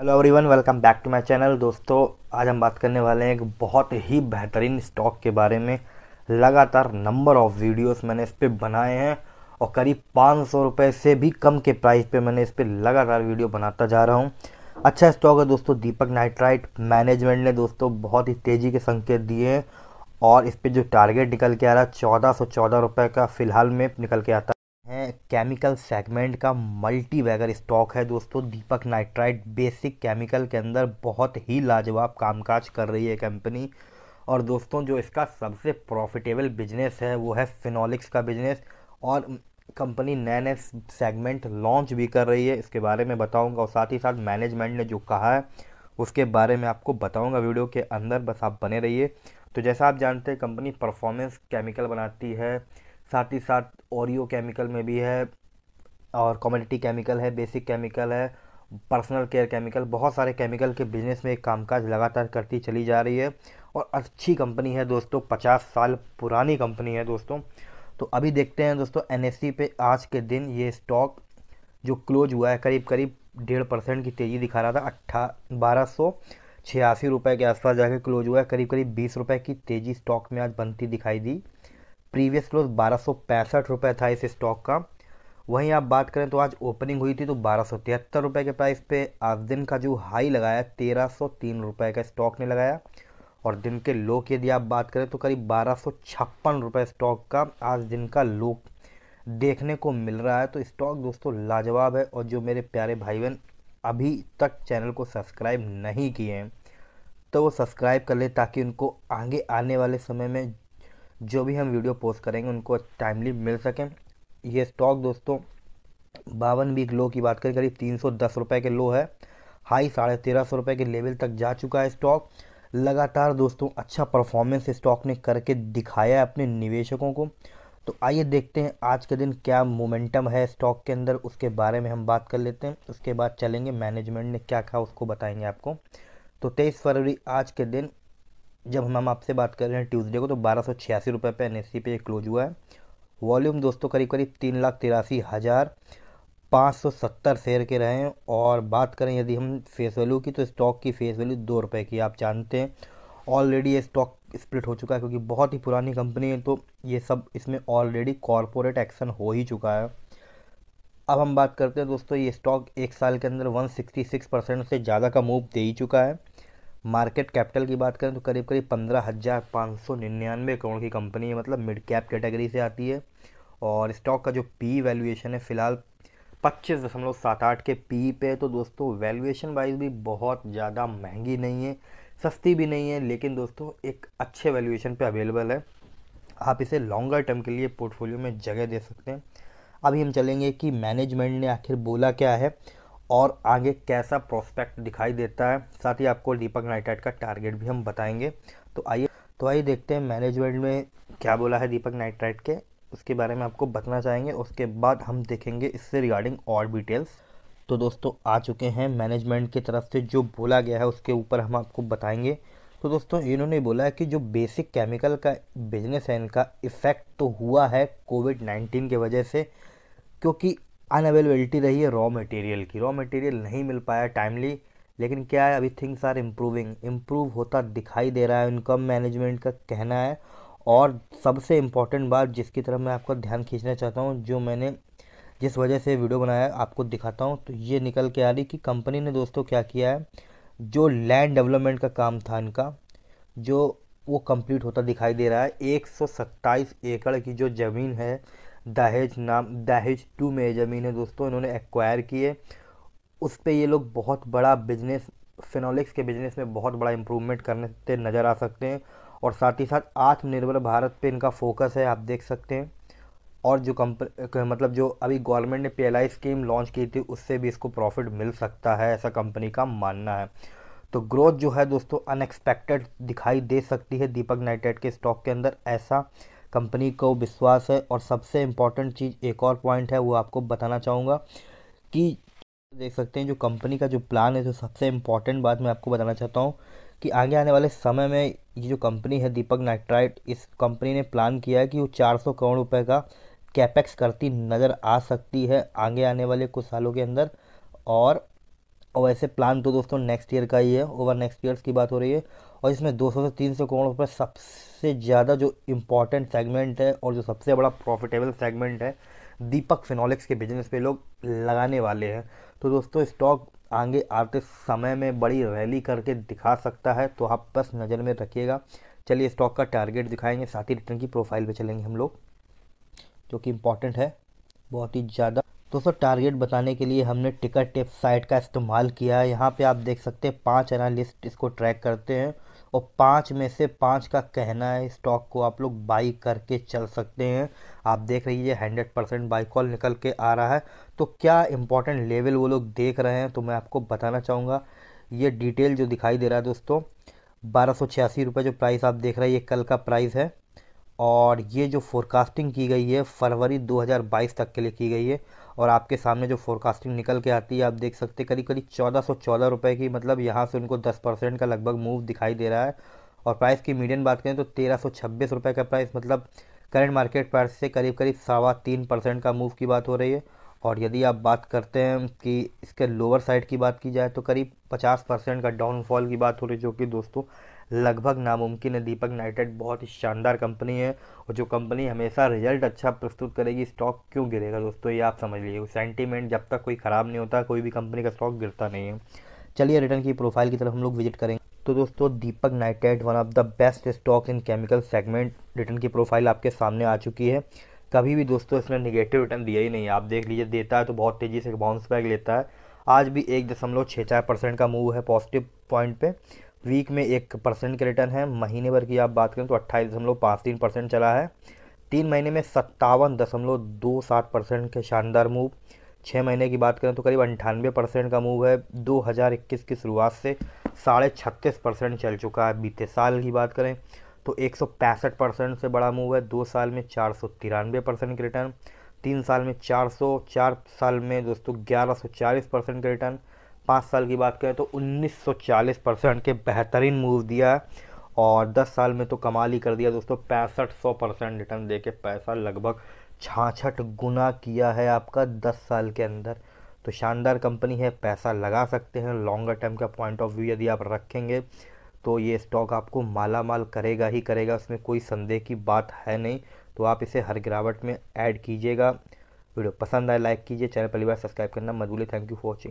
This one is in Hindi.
hello everyone welcome back to my channel दोस्तों आज हम बात करने वाले हैं एक बहुत ही बेहतरीन स्टॉक के बारे में लगातार नंबर ऑफ़ वीडियोस मैंने इस पर बनाए हैं और करीब पाँच सौ रुपये से भी कम के प्राइस पे मैंने इस पर लगातार वीडियो बनाता जा रहा हूँ अच्छा स्टॉक है दोस्तों दीपक नाइट्राइट मैनेजमेंट ने दोस्तों बहुत ही तेज़ी के संकेत दिए हैं और इस पर जो टारगेट निकल के आ रहा है चौदह सौ चौदह रुपये का फ़िलहाल में निकल के आता है है केमिकल सेगमेंट का मल्टी बैगर स्टॉक है दोस्तों दीपक नाइट्राइट बेसिक केमिकल के अंदर बहुत ही लाजवाब कामकाज कर रही है कंपनी और दोस्तों जो इसका सबसे प्रॉफिटेबल बिजनेस है वो है फिनोलिक्स का बिजनेस और कंपनी नए नए सेगमेंट लॉन्च भी कर रही है इसके बारे में बताऊंगा और साथ ही साथ मैनेजमेंट ने जो कहा है उसके बारे में आपको बताऊंगा वीडियो के अंदर बस आप बने रहिए तो जैसा आप जानते हैं कंपनी परफॉर्मेंस केमिकल बनाती है साथ ही साथ ओरियो केमिकल में भी है और कॉमोडिटी केमिकल है बेसिक केमिकल है पर्सनल केयर केमिकल बहुत सारे केमिकल के बिजनेस में एक कामकाज लगातार करती चली जा रही है और अच्छी कंपनी है दोस्तों पचास साल पुरानी कंपनी है दोस्तों तो अभी देखते हैं दोस्तों एन e पे आज के दिन ये स्टॉक जो क्लोज हुआ है करीब करीब डेढ़ परसेंट की तेज़ी दिखा रहा था अट्ठा बारह सौ छियासी रुपये के आसपास जाके क्लोज हुआ है करीब करीब बीस रुपये की तेज़ी स्टॉक में आज बनती दिखाई दी प्रीवियस क्लोज बारह सौ पैंसठ रुपये था इस स्टॉक का वहीं आप बात करें तो आज ओपनिंग हुई थी तो बारह सौ तिहत्तर रुपये के प्राइस पे आज दिन का जो हाई लगाया तेरह सौ तीन रुपये का स्टॉक ने लगाया और दिन के लो की यदि आप बात करें तो करीब बारह सौ छप्पन रुपये स्टॉक का आज दिन का लो देखने को मिल रहा है तो स्टॉक दोस्तों लाजवाब है और जो मेरे प्यारे भाई बहन अभी तक चैनल को सब्सक्राइब नहीं किए हैं तो वो सब्सक्राइब कर ले ताकि उनको आगे आने वाले समय में जो भी हम वीडियो पोस्ट करेंगे उनको टाइमली मिल सकें ये स्टॉक दोस्तों बावन वीक लो की बात करें करीब तीन सौ दस रुपये के लो है हाई साढ़े तेरह सौ रुपये के लेवल तक जा चुका है स्टॉक लगातार दोस्तों अच्छा परफॉर्मेंस स्टॉक ने करके दिखाया है अपने निवेशकों को तो आइए देखते हैं आज के दिन क्या मोमेंटम है स्टॉक के अंदर उसके बारे में हम बात कर लेते हैं उसके बाद चलेंगे मैनेजमेंट ने क्या कहा उसको बताएंगे आपको तो तेईस फरवरी आज के दिन जब हम आपसे बात कर रहे हैं ट्यूसडे को तो बारह सौ छियासी रुपये पर एन एस सी पे क्लोज e हुआ है वॉल्यूम दोस्तों करीब करीब तीन लाख तिरासी हज़ार पाँच सौ सत्तर शेयर के रहे हैं और बात करें यदि हम फेस वैल्यू की तो स्टॉक की फेस वैल्यू दो रुपये की आप जानते हैं ऑलरेडी ये स्टॉक स्प्लिट हो चुका है क्योंकि बहुत ही पुरानी कंपनी है तो ये सब इसमें ऑलरेडी कॉरपोरेट एक्शन हो ही चुका है अब हम बात करते हैं दोस्तों ये स्टॉक एक साल के अंदर 166 परसेंट से ज़्यादा का मूव दे ही चुका है मार्केट कैपिटल की बात करें तो करीब करीब पंद्रह हज़ार पाँच सौ निन्यानवे करोड़ की कंपनी है मतलब मिड कैप कैटेगरी से आती है और स्टॉक का जो पी वैल्यूएशन है फ़िलहाल पच्चीस दशमलव सात आठ के पी पे तो दोस्तों वैल्यूएशन वाइज भी बहुत ज़्यादा महंगी नहीं है सस्ती भी नहीं है लेकिन दोस्तों एक अच्छे वैल्यूएशन पे अवेलेबल है आप इसे लॉन्गर टर्म के लिए पोर्टफोलियो में जगह दे सकते हैं अभी हम चलेंगे कि मैनेजमेंट ने आखिर बोला क्या है और आगे कैसा प्रोस्पेक्ट दिखाई देता है साथ ही आपको दीपक नाइटाइट का टारगेट भी हम बताएंगे तो आइए तो आइए देखते हैं मैनेजमेंट में क्या बोला है दीपक नाइट्राइट के उसके बारे में आपको बताना चाहेंगे उसके बाद हम देखेंगे इससे रिगार्डिंग और डिटेल्स तो दोस्तों आ चुके हैं मैनेजमेंट की तरफ से जो बोला गया है उसके ऊपर हम आपको बताएंगे तो दोस्तों इन्होंने बोला है कि जो बेसिक केमिकल का बिजनेस है इनका इफ़ेक्ट तो हुआ है कोविड नाइन्टीन के वजह से क्योंकि अनअवेलेबिलिटी रही है रॉ मटेरियल की रॉ मटेरियल नहीं मिल पाया टाइमली लेकिन क्या है अभी थिंग्स आर इम्प्रूविंग इम्प्रूव होता दिखाई दे रहा है इनकम मैनेजमेंट का कहना है और सबसे इम्पॉर्टेंट बात जिसकी तरफ मैं आपका ध्यान खींचना चाहता हूँ जो मैंने जिस वजह से वीडियो बनाया आपको दिखाता हूँ तो ये निकल के आ रही कि कंपनी ने दोस्तों क्या किया है जो लैंड डेवलपमेंट का काम था इनका जो वो कंप्लीट होता दिखाई दे रहा है एक एकड़ की जो ज़मीन है दहेज नाम दहेज टू में ज़मीन है दोस्तों इन्होंने एक्वायर किए उस पर ये लोग बहुत बड़ा बिजनेस फिनोलिक्स के बिजनेस में बहुत बड़ा इम्प्रूवमेंट करने नज़र आ सकते हैं और साथ ही साथ आत्मनिर्भर भारत पे इनका फोकस है आप देख सकते हैं और जो कंप मतलब जो अभी गवर्नमेंट ने पी स्कीम लॉन्च की थी उससे भी इसको प्रॉफिट मिल सकता है ऐसा कंपनी का मानना है तो ग्रोथ जो है दोस्तों अनएक्सपेक्टेड दिखाई दे सकती है दीपक नाइटेड के स्टॉक के अंदर ऐसा कंपनी को विश्वास है और सबसे इम्पॉर्टेंट चीज़ एक और पॉइंट है वो आपको बताना चाहूँगा कि देख सकते हैं जो कंपनी का जो प्लान है जो सबसे इम्पॉर्टेंट बात मैं आपको बताना चाहता हूँ कि आगे आने वाले समय में ये जो कंपनी है दीपक नाइट्राइट इस कंपनी ने प्लान किया है कि वो 400 करोड़ रुपए का कैपेक्स करती नज़र आ सकती है आगे आने वाले कुछ सालों के अंदर और और वैसे प्लान तो दोस्तों नेक्स्ट ईयर का ही है ओवर नेक्स्ट ईयर्स की बात हो रही है और इसमें 200 से 300 करोड़ रुपये सबसे ज़्यादा जो इम्पॉर्टेंट सेगमेंट है और जो सबसे बड़ा प्रॉफिटेबल सेगमेंट है दीपक फिनोलिक्स के बिजनेस पे लोग लगाने वाले हैं तो दोस्तों स्टॉक आगे आते समय में बड़ी रैली करके दिखा सकता है तो आप बस नज़र में रखिएगा चलिए स्टॉक का टारगेट दिखाएंगे साथ ही रिटर्न की प्रोफाइल पर चलेंगे हम लोग जो कि इम्पॉर्टेंट है बहुत ही ज़्यादा दोस्तों टारगेट बताने के लिए हमने टिकट टिप साइट का इस्तेमाल किया है यहाँ पे आप देख सकते हैं पांच एनालिस्ट इसको ट्रैक करते हैं और पाँच में से पाँच का कहना है स्टॉक को आप लोग बाई करके चल सकते हैं आप देख रही है हंड्रेड परसेंट बाई कॉल निकल के आ रहा है तो क्या इंपॉर्टेंट लेवल वो लोग देख रहे हैं तो मैं आपको बताना चाहूँगा ये डिटेल जो दिखाई दे रहा है दोस्तों बारह सौ छियासी रुपये जो प्राइस आप देख रहे हैं ये कल का प्राइस है और ये जो फोरकास्टिंग की गई है फरवरी 2022 तक के लिए की गई है और आपके सामने जो फोरकास्टिंग निकल के आती है आप देख सकते करीब करीब चौदह सौ चौदह रुपये की मतलब यहाँ से उनको दस परसेंट का लगभग मूव दिखाई दे रहा है और प्राइस की मीडियम बात करें तो तेरह सौ छब्बीस रुपये का प्राइस मतलब करंट मार्केट प्राइस से करीब करीब सवा तीन परसेंट का मूव की बात हो रही है और यदि आप बात करते हैं कि इसके लोअर साइड की बात की जाए तो करीब पचास परसेंट का डाउनफॉल की बात हो रही है जो कि दोस्तों लगभग नामुमकिन है दीपक नाइटेड बहुत ही शानदार कंपनी है और जो कंपनी हमेशा रिजल्ट अच्छा प्रस्तुत करेगी स्टॉक क्यों गिरेगा दोस्तों ये आप समझ लीजिए सेंटीमेंट जब तक कोई ख़राब नहीं होता कोई भी कंपनी का स्टॉक गिरता नहीं है चलिए रिटर्न की प्रोफाइल की तरफ हम लोग विजिट करेंगे तो दोस्तों Deepak nitrite one of the best stock in chemical segment return की प्रोफाइल आपके सामने आ चुकी है कभी भी दोस्तों इसने निगेटिव रिटर्न दिया ही नहीं आप देख लीजिए देता है तो बहुत तेज़ी से बाउंस बैक लेता है आज भी एक दशमलव छः चार परसेंट का मूव है पॉजिटिव पॉइंट पे वीक में एक परसेंट के रिटर्न है महीने भर की आप बात करें तो अट्ठाईस दशमलव पाँच तीन परसेंट चला है तीन महीने में सत्तावन दशमलव दो सात परसेंट के शानदार मूव छः महीने की बात करें तो करीब अंठानवे परसेंट का मूव है 2021 की शुरुआत से साढ़े छत्तीस परसेंट चल चुका है बीते साल की बात करें तो एक परसेंट से बड़ा मूव है दो साल में चार परसेंट के रिटर्न तीन साल में चार सौ चार साल में दोस्तों ग्यारह सौ चालीस परसेंट के रिटर्न पाँच साल की बात करें तो 1940 परसेंट के बेहतरीन मूव दिया और 10 साल में तो कमाल ही कर दिया दोस्तों पैंसठ सौ परसेंट रिटर्न दे के पैसा लगभग छाछठ गुना किया है आपका 10 साल के अंदर तो शानदार कंपनी है पैसा लगा सकते हैं लॉन्गर टर्म का पॉइंट ऑफ व्यू यदि आप रखेंगे तो ये स्टॉक आपको माला माल करेगा ही करेगा उसमें कोई संदेह की बात है नहीं तो आप इसे हर गिरावट में ऐड कीजिएगा वीडियो पसंद आए लाइक कीजिए चैनल पहली बार सब्सक्राइब करना मजबूली थैंक यू फॉर वॉचिंग